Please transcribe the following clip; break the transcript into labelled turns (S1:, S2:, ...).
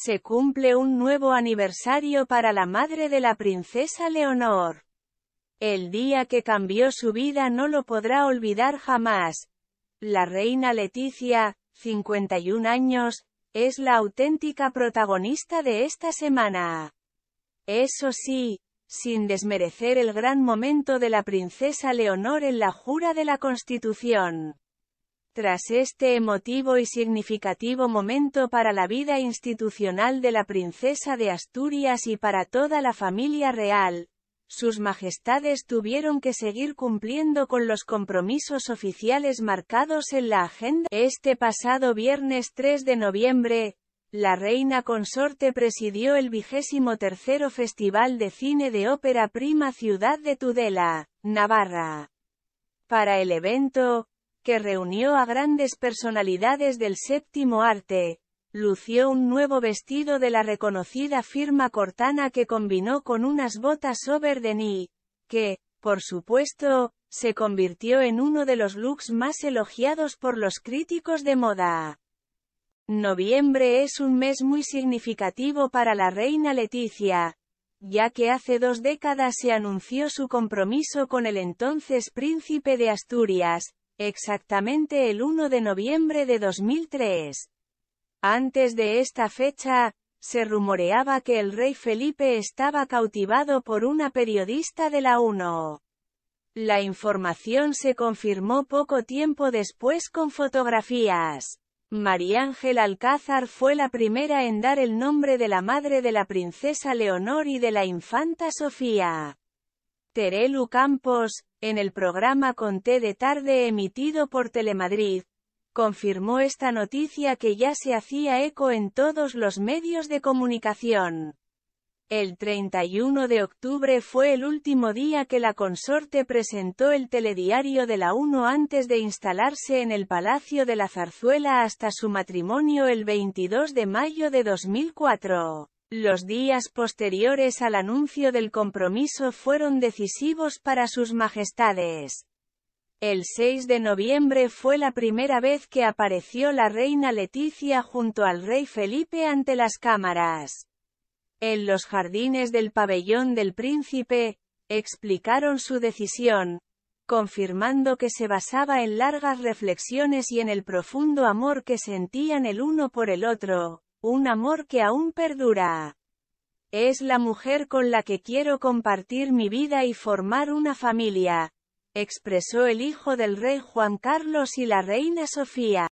S1: se cumple un nuevo aniversario para la madre de la princesa Leonor. El día que cambió su vida no lo podrá olvidar jamás. La reina Leticia, 51 años, es la auténtica protagonista de esta semana. Eso sí, sin desmerecer el gran momento de la princesa Leonor en la jura de la Constitución. Tras este emotivo y significativo momento para la vida institucional de la princesa de Asturias y para toda la familia real, sus majestades tuvieron que seguir cumpliendo con los compromisos oficiales marcados en la agenda. Este pasado viernes 3 de noviembre, la reina consorte presidió el vigésimo tercero Festival de Cine de Ópera Prima Ciudad de Tudela, Navarra. Para el evento, que reunió a grandes personalidades del séptimo arte, lució un nuevo vestido de la reconocida firma Cortana que combinó con unas botas over the que, por supuesto, se convirtió en uno de los looks más elogiados por los críticos de moda. Noviembre es un mes muy significativo para la reina Leticia, ya que hace dos décadas se anunció su compromiso con el entonces príncipe de Asturias, Exactamente el 1 de noviembre de 2003. Antes de esta fecha, se rumoreaba que el rey Felipe estaba cautivado por una periodista de la UNO. La información se confirmó poco tiempo después con fotografías. María Ángel Alcázar fue la primera en dar el nombre de la madre de la princesa Leonor y de la infanta Sofía. Terelu Campos, en el programa Conté de Tarde emitido por Telemadrid, confirmó esta noticia que ya se hacía eco en todos los medios de comunicación. El 31 de octubre fue el último día que la consorte presentó el telediario de la 1 antes de instalarse en el Palacio de la Zarzuela hasta su matrimonio el 22 de mayo de 2004. Los días posteriores al anuncio del compromiso fueron decisivos para sus majestades. El 6 de noviembre fue la primera vez que apareció la reina Leticia junto al rey Felipe ante las cámaras. En los jardines del pabellón del príncipe, explicaron su decisión, confirmando que se basaba en largas reflexiones y en el profundo amor que sentían el uno por el otro, un amor que aún perdura. Es la mujer con la que quiero compartir mi vida y formar una familia, expresó el hijo del rey Juan Carlos y la reina Sofía.